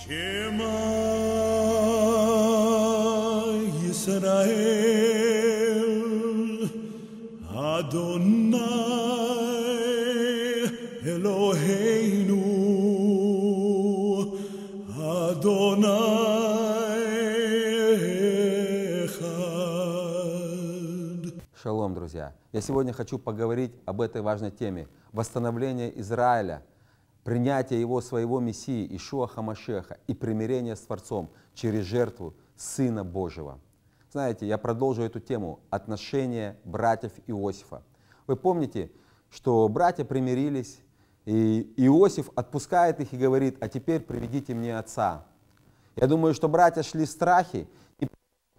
Шалом, друзья. Я сегодня хочу поговорить об этой важной теме – восстановление Израиля – принятие его своего Мессии, Ишуа Хамашеха, и примирение с Творцом через жертву Сына Божьего. Знаете, я продолжу эту тему отношения братьев Иосифа. Вы помните, что братья примирились, и Иосиф отпускает их и говорит, а теперь приведите мне отца. Я думаю, что братья шли в страхе, и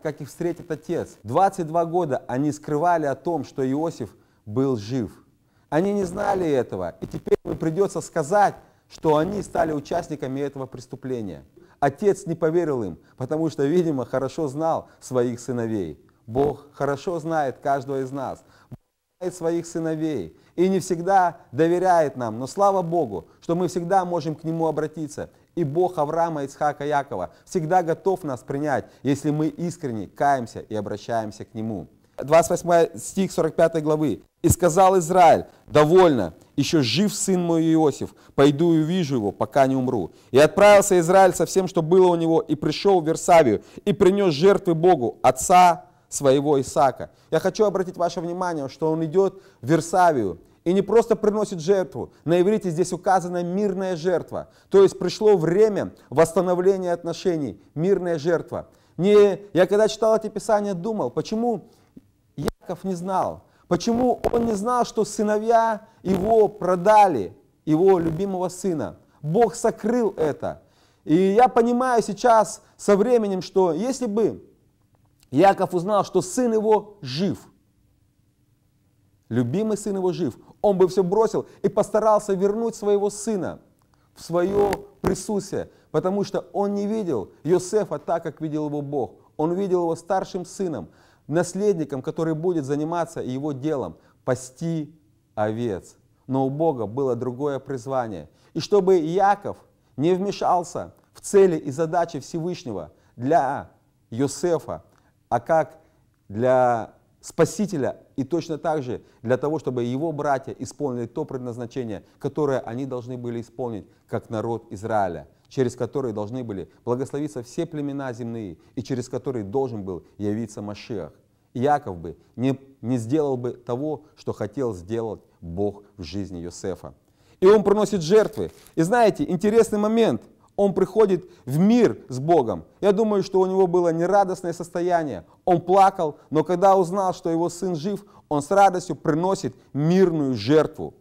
как их встретит отец. 22 года они скрывали о том, что Иосиф был жив – они не знали этого, и теперь им придется сказать, что они стали участниками этого преступления. Отец не поверил им, потому что, видимо, хорошо знал своих сыновей. Бог хорошо знает каждого из нас. Бог знает своих сыновей и не всегда доверяет нам. Но слава Богу, что мы всегда можем к Нему обратиться. И Бог Авраама, Ицхака, Якова всегда готов нас принять, если мы искренне каемся и обращаемся к Нему. 28 стих 45 главы. И сказал Израиль, довольно, еще жив сын мой Иосиф, пойду и увижу его, пока не умру. И отправился Израиль со всем, что было у него, и пришел в Версавию, и принес жертвы Богу, отца своего Исаака. Я хочу обратить ваше внимание, что он идет в Версавию, и не просто приносит жертву. На иврите здесь указана мирная жертва. То есть пришло время восстановления отношений, мирная жертва. Не, я когда читал эти писания, думал, почему Яков не знал, Почему он не знал, что сыновья его продали, его любимого сына? Бог сокрыл это. И я понимаю сейчас со временем, что если бы Яков узнал, что сын его жив, любимый сын его жив, он бы все бросил и постарался вернуть своего сына в свое присутствие, потому что он не видел Йосефа так, как видел его Бог. Он видел его старшим сыном наследником, который будет заниматься его делом – пасти овец. Но у Бога было другое призвание. И чтобы Яков не вмешался в цели и задачи Всевышнего для Йосефа, а как для Спасителя и точно так же для того, чтобы его братья исполнили то предназначение, которое они должны были исполнить как народ Израиля – через которые должны были благословиться все племена земные и через которые должен был явиться Машиах. Яков бы не, не сделал бы того, что хотел сделать Бог в жизни Иосифа И он приносит жертвы. И знаете, интересный момент. Он приходит в мир с Богом. Я думаю, что у него было нерадостное состояние. Он плакал, но когда узнал, что его сын жив, он с радостью приносит мирную жертву.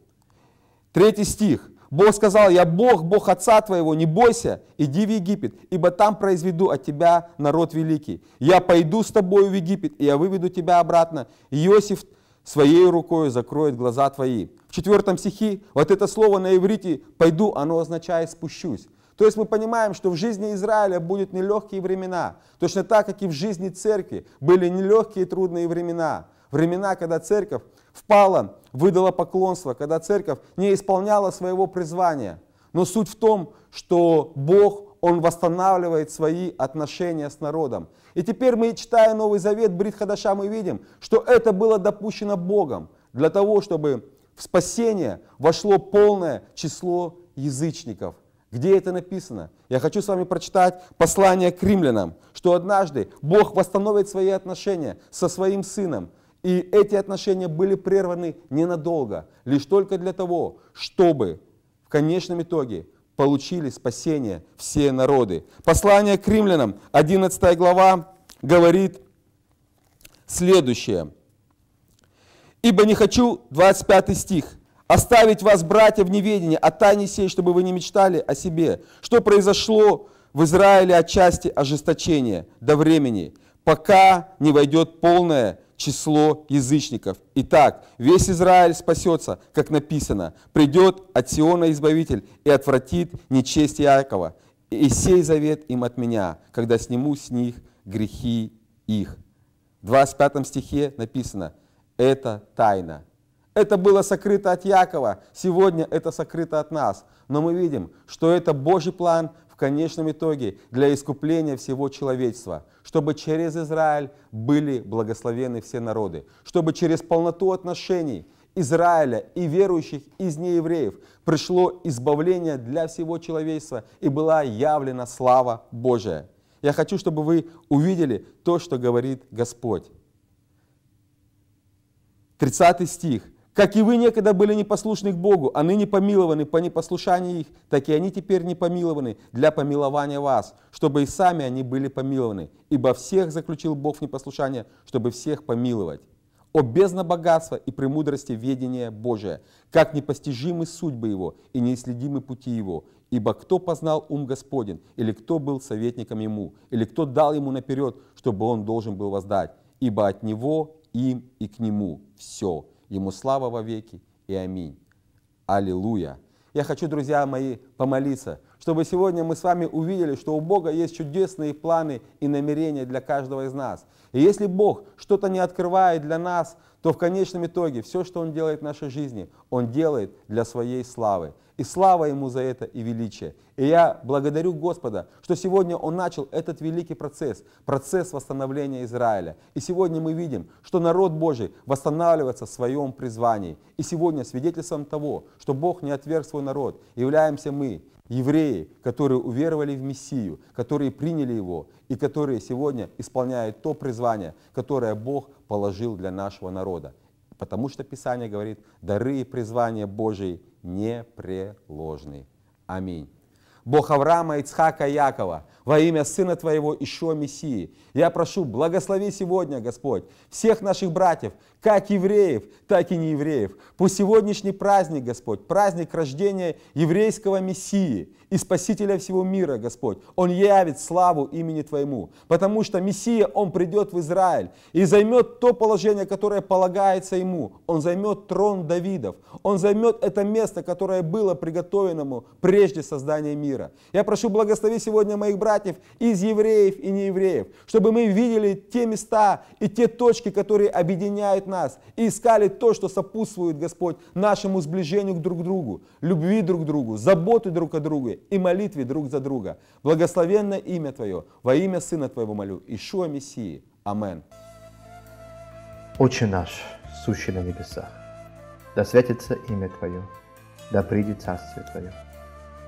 Третий стих. Бог сказал, я Бог, Бог отца твоего, не бойся, иди в Египет, ибо там произведу от тебя народ великий. Я пойду с тобой в Египет, и я выведу тебя обратно. Иосиф своей рукой закроет глаза твои. В четвертом стихе вот это слово на иврите «пойду», оно означает «спущусь». То есть мы понимаем, что в жизни Израиля будут нелегкие времена, точно так, как и в жизни церкви были нелегкие и трудные времена – времена, когда церковь впала, выдала поклонство, когда церковь не исполняла своего призвания. Но суть в том, что Бог, Он восстанавливает свои отношения с народом. И теперь мы, читая Новый Завет Брит Хадаша, мы видим, что это было допущено Богом для того, чтобы в спасение вошло полное число язычников – где это написано? Я хочу с вами прочитать послание к римлянам, что однажды Бог восстановит свои отношения со своим сыном, и эти отношения были прерваны ненадолго, лишь только для того, чтобы в конечном итоге получили спасение все народы. Послание к римлянам, 11 глава, говорит следующее. «Ибо не хочу, 25 стих, оставить вас, братья, в неведении о а тайне сей, чтобы вы не мечтали о себе, что произошло в Израиле отчасти ожесточения до времени, пока не войдет полное число язычников. Итак, весь Израиль спасется, как написано, придет от Сиона Избавитель и отвратит нечесть Якова И сей завет им от меня, когда сниму с них грехи их. В 25 стихе написано, это тайна. Это было сокрыто от Якова, сегодня это сокрыто от нас. Но мы видим, что это Божий план конечном итоге для искупления всего человечества, чтобы через Израиль были благословены все народы, чтобы через полноту отношений Израиля и верующих из неевреев пришло избавление для всего человечества и была явлена слава Божия. Я хочу, чтобы вы увидели то, что говорит Господь. 30 стих – как и вы некогда были непослушны к Богу, а ныне помилованы по непослушанию их, так и они теперь не помилованы для помилования вас, чтобы и сами они были помилованы. Ибо всех заключил Бог в непослушание, чтобы всех помиловать. О бездна богатства и премудрости ведения Божия, как непостижимы судьбы Его и неисследимы пути Его. Ибо кто познал ум Господен, или кто был советником Ему, или кто дал Ему наперед, чтобы Он должен был воздать, ибо от Него, им и к Нему все Ему слава во веки и аминь. Аллилуйя. Я хочу, друзья мои, помолиться, чтобы сегодня мы с вами увидели, что у Бога есть чудесные планы и намерения для каждого из нас. И если Бог что-то не открывает для нас, то в конечном итоге все, что Он делает в нашей жизни, Он делает для своей славы. И слава Ему за это и величие. И я благодарю Господа, что сегодня Он начал этот великий процесс, процесс восстановления Израиля. И сегодня мы видим, что народ Божий восстанавливается в своем призвании. И сегодня свидетельством того, что Бог не отверг свой народ, являемся мы евреи, которые уверовали в Мессию, которые приняли Его и которые сегодня исполняют то призвание, которое Бог положил для нашего народа. Потому что Писание говорит, дары и призвания Божии непреложны. Аминь. Бог Авраама, Ицхака Якова, во имя Сына Твоего, еще Мессии. Я прошу, благослови сегодня, Господь, всех наших братьев, как евреев, так и неевреев. Пусть сегодняшний праздник, Господь, праздник рождения еврейского Мессии и Спасителя всего мира, Господь, он явит славу имени Твоему, потому что Мессия, он придет в Израиль и займет то положение, которое полагается ему. Он займет трон Давидов, он займет это место, которое было приготовленному прежде создания мира мира. Я прошу благослови сегодня моих братьев из евреев и неевреев, чтобы мы видели те места и те точки, которые объединяют нас, и искали то, что сопутствует, Господь, нашему сближению друг к другу, любви друг к другу, заботы друг о друге и молитве друг за друга. Благословенное имя Твое, во имя Сына Твоего молю, Ишуа Мессии. Амен. Отче наш, сущий на небесах, да святится имя Твое, да придет Царствие Твое,